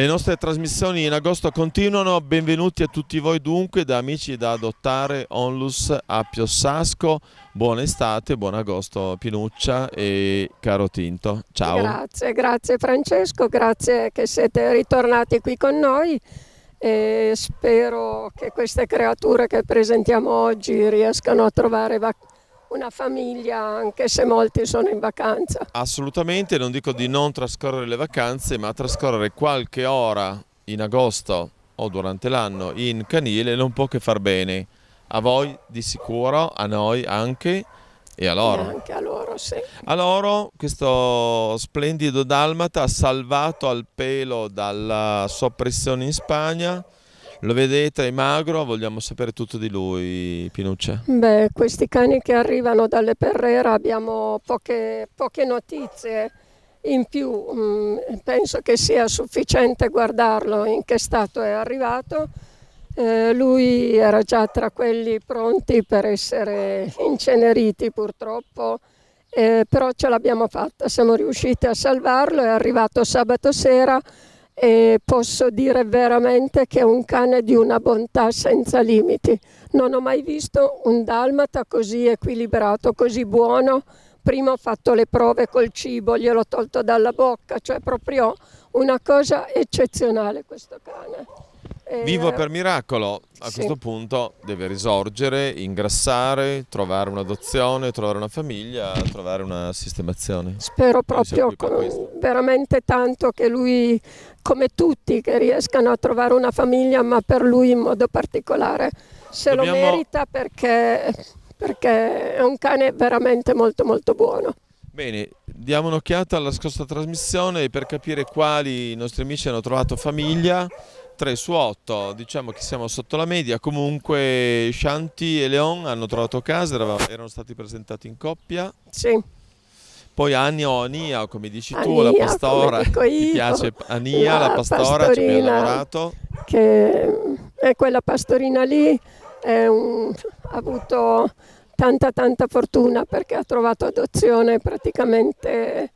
Le nostre trasmissioni in agosto continuano, benvenuti a tutti voi dunque da Amici da Adottare Onlus a Piossasco, buona estate, buon agosto Pinuccia e caro Tinto, ciao. Grazie, grazie Francesco, grazie che siete ritornati qui con noi e spero che queste creature che presentiamo oggi riescano a trovare una famiglia anche se molti sono in vacanza. Assolutamente, non dico di non trascorrere le vacanze, ma trascorrere qualche ora in agosto o durante l'anno in canile non può che far bene. A voi di sicuro, a noi anche e a loro. E anche a loro, sì. A loro questo splendido Dalmata salvato al pelo dalla soppressione in Spagna lo vedete, è magro, vogliamo sapere tutto di lui, Pinuccia. Beh, questi cani che arrivano dalle Perrera abbiamo poche, poche notizie in più. Mh, mm, penso che sia sufficiente guardarlo in che stato è arrivato. Eh, lui era già tra quelli pronti per essere inceneriti purtroppo, eh, però ce l'abbiamo fatta, siamo riusciti a salvarlo, è arrivato sabato sera e posso dire veramente che è un cane di una bontà senza limiti. Non ho mai visto un dalmata così equilibrato, così buono. Prima ho fatto le prove col cibo, gliel'ho tolto dalla bocca, cioè proprio una cosa eccezionale questo cane. Vivo eh, per miracolo, a sì. questo punto deve risorgere, ingrassare, trovare un'adozione, trovare una famiglia, trovare una sistemazione. Spero proprio veramente tanto che lui, come tutti, che riescano a trovare una famiglia, ma per lui in modo particolare. Se Dobbiamo... lo merita perché, perché è un cane veramente molto molto buono. Bene, diamo un'occhiata alla scorsa trasmissione per capire quali i nostri amici hanno trovato famiglia. 3 su 8, diciamo che siamo sotto la media, comunque Shanti e Leon hanno trovato casa, erano stati presentati in coppia. Sì. Poi Ania ah, o Ania, come dici Ania, tu, la pastora, ti piace Ania, la, la pastora, ci abbiamo lavorato. Che è quella pastorina lì un, ha avuto tanta tanta fortuna perché ha trovato adozione praticamente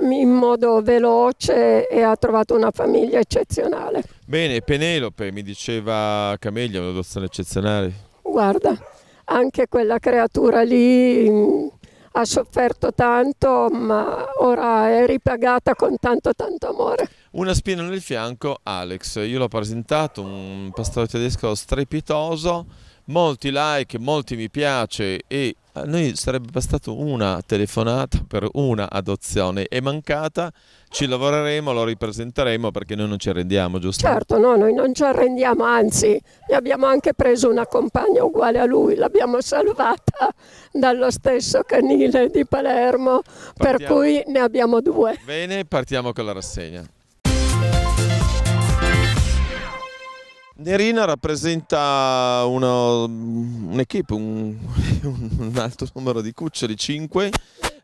in modo veloce e ha trovato una famiglia eccezionale. Bene, Penelope mi diceva Camelia, un'adozione eccezionale. Guarda, anche quella creatura lì mh, mm, ha sofferto tanto, ma ora è ripagata con tanto tanto amore. Una spina nel fianco, Alex, io l'ho presentato, un pastore tedesco strepitoso, molti like, molti mi piace e a noi sarebbe bastata una telefonata per una adozione. È mancata, ci lavoreremo, lo ripresenteremo perché noi non ci arrendiamo, giusto? Certo, no, noi non ci arrendiamo, anzi ne abbiamo anche preso una compagna uguale a lui, l'abbiamo salvata dallo stesso canile di Palermo, partiamo. per cui ne abbiamo due. Bene, partiamo con la rassegna. Nerina rappresenta un'equipe, un, un, un, alto numero di cuccioli, 5,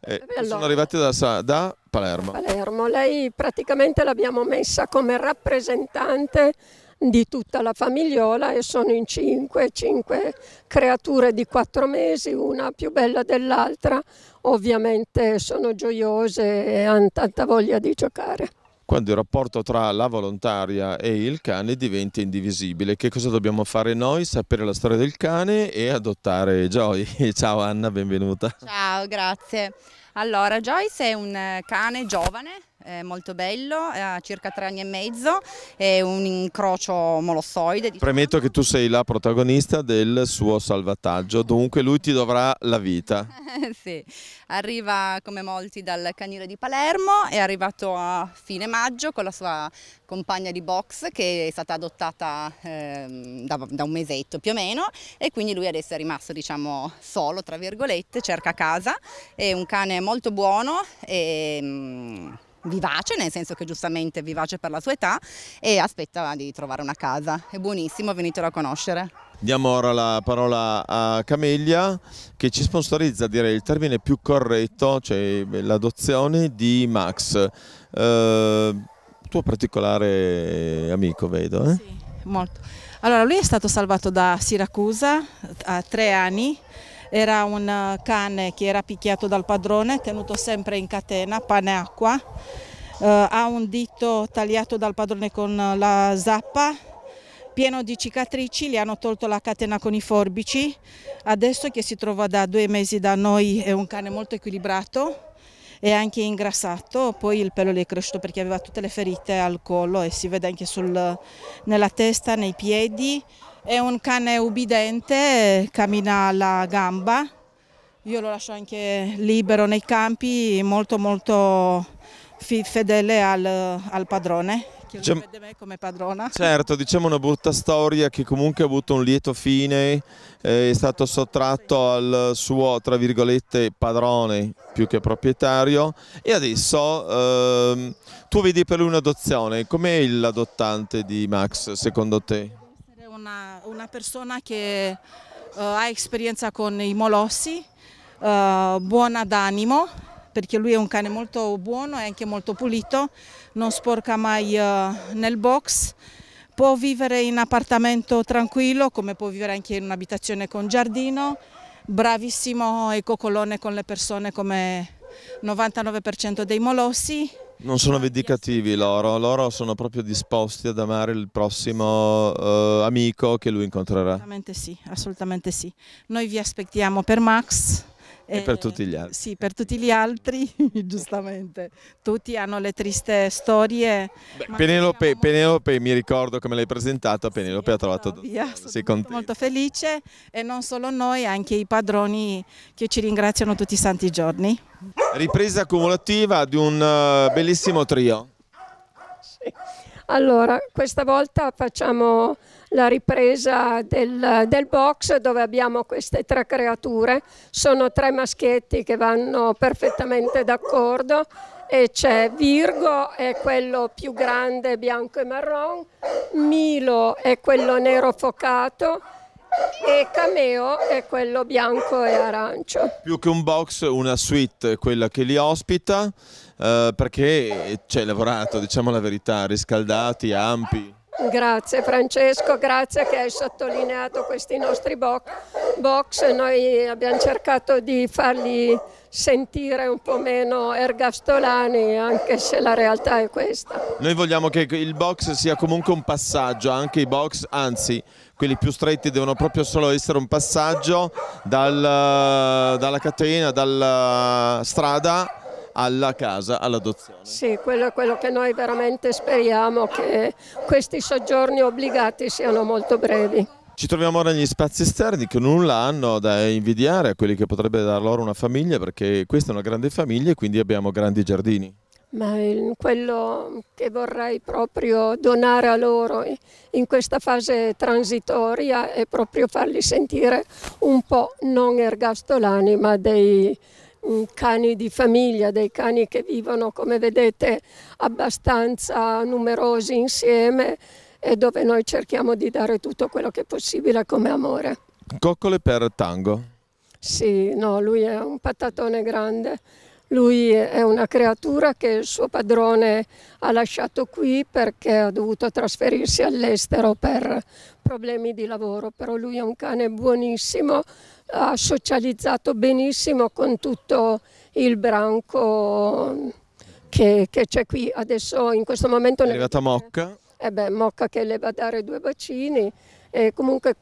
eh, allora, sono arrivati da, da Palermo. Palermo. Lei praticamente l'abbiamo messa come rappresentante di tutta la famigliola e sono in 5, 5 creature di 4 mesi, una più bella dell'altra, ovviamente sono gioiose e hanno tanta voglia di giocare quando il rapporto tra la volontaria e il cane diventa indivisibile. Che cosa dobbiamo fare noi? Sapere la storia del cane e adottare Joy. Ciao Anna, benvenuta. Ciao, grazie. Allora, Joyce è un eh, cane giovane è molto bello, ha circa tre anni e mezzo, è un incrocio molossoide. Diciamo. Premetto che tu sei la protagonista del suo salvataggio, dunque lui ti dovrà la vita. sì, arriva come molti dal canile di Palermo, è arrivato a fine maggio con la sua compagna di box che è stata adottata eh, da, da, un mesetto più o meno e quindi lui adesso è rimasto diciamo solo tra virgolette, cerca casa, è un cane molto buono e... Ehm, Mh, vivace, nel senso che giustamente è vivace per la sua età e aspetta di trovare una casa. È buonissimo, venitelo a conoscere. Diamo ora la parola a Camelia che ci sponsorizza, direi il termine più corretto, cioè l'adozione di Max, eh, tuo particolare amico vedo. Eh? Sì, molto. Allora lui è stato salvato da Siracusa eh, a tre anni era un eh, cane che era picchiato dal padrone, tenuto sempre in catena, pane e acqua. Eh, ha un dito tagliato dal padrone con eh, la zappa, pieno di cicatrici, gli hanno tolto la catena con i forbici. Adesso che si trova da due mesi da noi è un cane molto equilibrato e anche ingrassato, poi il pelo le è cresciuto perché aveva tutte le ferite al collo e si vede anche sul, nella testa, nei piedi è un cane ubidente, cammina alla gamba. Io lo lascio anche libero nei campi, molto molto fedele al, al padrone, che Dicem vede me come padrona. Certo, diciamo una brutta storia che comunque ha avuto un lieto fine, eh, è stato sottratto al suo, tra virgolette, padrone più che proprietario e adesso ehm, tu vedi per lui un'adozione, com'è l'adottante di Max secondo te? una, una persona che uh, ha esperienza con i molossi, uh, buona d'animo, perché lui è un cane molto buono e anche molto pulito, non sporca mai uh, nel box, può vivere in appartamento tranquillo come può vivere anche in un'abitazione con giardino, bravissimo e coccolone con le persone come 99% dei molossi non sono vendicativi loro, loro sono proprio disposti ad amare il prossimo eh, amico che lui incontrerà. Assolutamente sì, assolutamente sì. Noi vi aspettiamo per Max. E per ehm, tutti gli altri. Sì, per tutti gli altri, giustamente. Tutti hanno le triste storie. Beh, Penelope, Penelope, mi ricordo come l'hai presentata, Penelope sì, ha ecco, trovato... Via, molto, molto felice e non solo noi, anche i padroni che ci ringraziano tutti i santi giorni. Ripresa cumulativa di un eh, bellissimo trio. Sì. Allora, questa volta facciamo la ripresa del, del, box dove abbiamo queste tre creature. Sono tre maschietti che vanno perfettamente d'accordo e c'è Virgo, è quello più grande, bianco e marron, Milo è quello nero focato e Cameo è quello bianco e arancio. Più che un box, una suite, quella che li ospita. Eh, perché ci cioè, hai lavorato, diciamo la verità, riscaldati, ampi. Grazie Francesco, grazie che hai sottolineato questi nostri box. Noi abbiamo cercato di farli sentire un po' meno ergastolani, anche se la realtà è questa. Noi vogliamo che il box sia comunque un passaggio, anche i box, anzi, quelli più stretti devono proprio solo essere un passaggio dal, dalla catena, dalla strada alla casa, all'adozione. Sì, quello è quello che noi veramente speriamo, che questi soggiorni obbligati siano molto brevi. Ci troviamo ora negli spazi esterni che nulla hanno da invidiare a quelli che potrebbe dar loro una famiglia perché questa è una grande famiglia e quindi abbiamo grandi giardini. Ma quello che vorrei proprio donare a loro in questa fase transitoria è proprio farli sentire un po' non ergastolani ma dei, Mm, cani di famiglia, dei cani che vivono come vedete abbastanza numerosi insieme e dove noi cerchiamo di dare tutto quello che è possibile come amore. Coccole per tango? Sì, no, lui è un patatone grande lui è una creatura che il suo padrone ha lasciato qui perché ha dovuto trasferirsi all'estero per problemi di lavoro, però lui è un cane buonissimo, ha socializzato benissimo con tutto il branco che, c'è qui. Adesso in questo momento... È arrivata ne... Mocca? E eh beh, Mocca che le va a dare due bacini. E comunque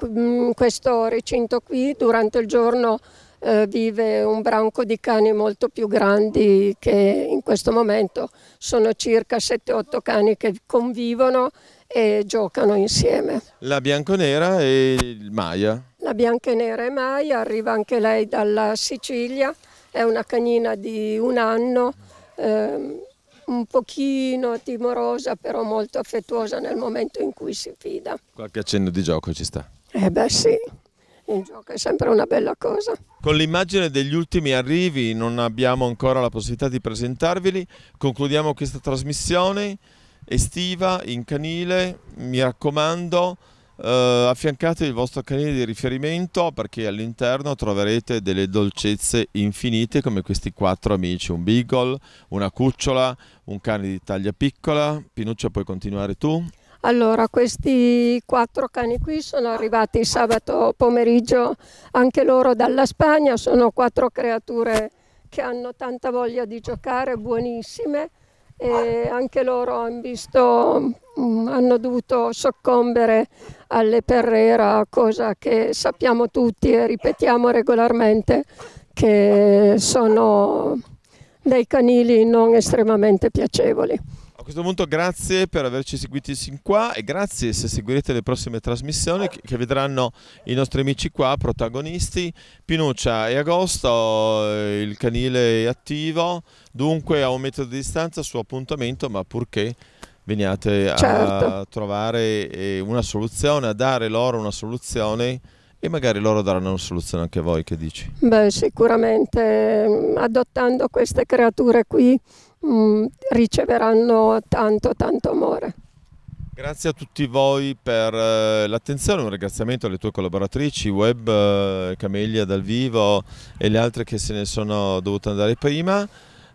questo recinto qui durante il giorno eh, vive un branco di cani molto più grandi che in questo momento sono circa 7-8 cani che convivono e giocano insieme. La bianconera e il Maia? La bianconera e Maia, arriva anche lei dalla Sicilia, è una canina di un anno, ehm, un pochino timorosa però molto affettuosa nel momento in cui si fida. Qualche accenno di gioco ci sta? Eh beh sì in gioco, è sempre una bella cosa. Con l'immagine degli ultimi arrivi, non abbiamo ancora la possibilità di presentarveli, concludiamo questa trasmissione estiva in canile, mi raccomando eh, affiancate il vostro canile di riferimento perché all'interno troverete delle dolcezze infinite come questi quattro amici, un beagle, una cucciola, un cane di taglia piccola, Pinuccio puoi continuare tu? Allora, questi quattro cani qui sono arrivati sabato pomeriggio anche loro dalla Spagna, sono quattro creature che hanno tanta voglia di giocare, buonissime, e anche loro hanno, visto, mm, hanno dovuto soccombere alle perrera, cosa che sappiamo tutti e ripetiamo regolarmente che sono dei canili non estremamente piacevoli. A questo punto grazie per averci seguiti sin qua e grazie se seguirete le prossime trasmissioni che vedranno i nostri amici qua protagonisti Pinuccia è Agosto, eh, il canile è attivo, dunque a un metro di distanza su appuntamento ma purché veniate certo. a trovare eh, una soluzione, a dare loro una soluzione e magari loro daranno una soluzione anche a voi, che dici? Beh, sicuramente mm, adottando queste creature qui Mm, riceveranno tanto, tanto amore. Grazie a tutti voi per eh, l'attenzione, un ringraziamento alle tue collaboratrici, Web, eh, Camelia dal vivo e le altre che se ne sono dovute andare prima.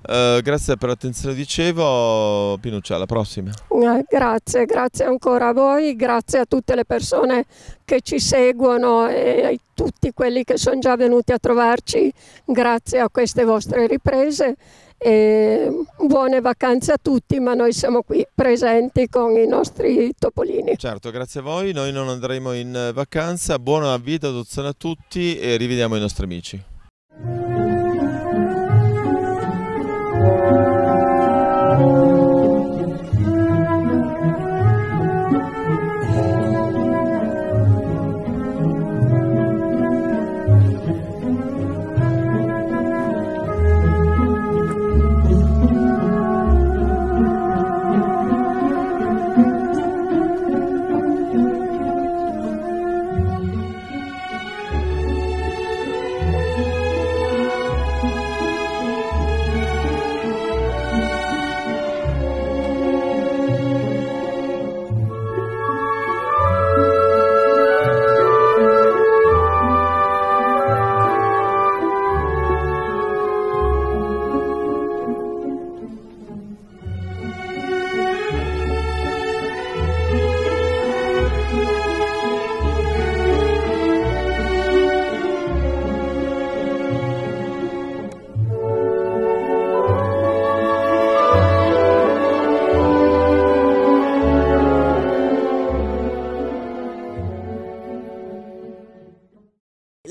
Eh, grazie per l'attenzione, dicevo, Pinuccia, alla prossima. Eh, grazie, grazie ancora a voi, grazie a tutte le persone che ci seguono e a tutti quelli che sono già venuti a trovarci, grazie a queste vostre riprese e buone vacanze a tutti, ma noi siamo qui presenti con i nostri topolini. Certo, grazie a voi, noi non andremo in vacanza, buona vita adozione a tutti e rivediamo i nostri amici.